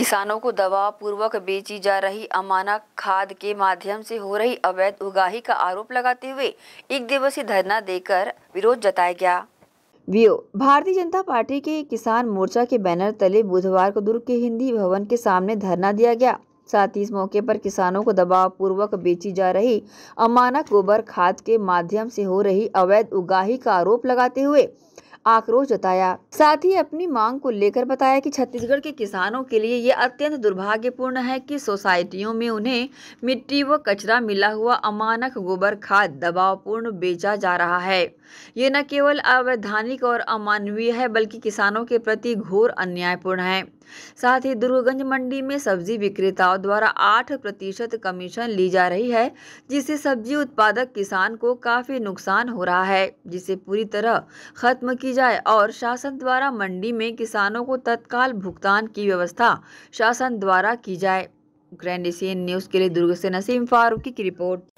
किसानों को दबाव पूर्वक बेची जा रही अमाना खाद के माध्यम से हो रही अवैध उगाही का आरोप लगाते हुए एक दिवसीय धरना देकर विरोध जताया गया भारतीय जनता पार्टी के किसान मोर्चा के बैनर तले बुधवार को दुर्ग के हिंदी भवन के सामने धरना दिया गया साथ ही इस मौके पर किसानों को दबाव पूर्वक बेची जा रही अमानक गोबर खाद के माध्यम से हो रही अवैध उगाही का आरोप लगाते हुए आक्रोश जताया साथ ही अपनी मांग को लेकर बताया कि छत्तीसगढ़ के किसानों के लिए यह अत्यंत दुर्भाग्यपूर्ण है कि सोसाइटियों में उन्हें मिट्टी व कचरा मिला हुआ अमानक गोबर खाद दबावपूर्ण बेचा जा रहा है ये न केवल अवैधानिक और अमानवीय है बल्कि किसानों के प्रति घोर अन्यायपूर्ण है साथ ही दुर्गगंज मंडी में सब्जी विक्रेताओं द्वारा आठ प्रतिशत कमीशन ली जा रही है जिससे सब्जी उत्पादक किसान को काफी नुकसान हो रहा है जिसे पूरी तरह खत्म की की जाए और शासन द्वारा मंडी में किसानों को तत्काल भुगतान की व्यवस्था शासन द्वारा की जाए ग्रैंड एशियन न्यूज़ के लिए दुर्ग से नसीम फारूकी की रिपोर्ट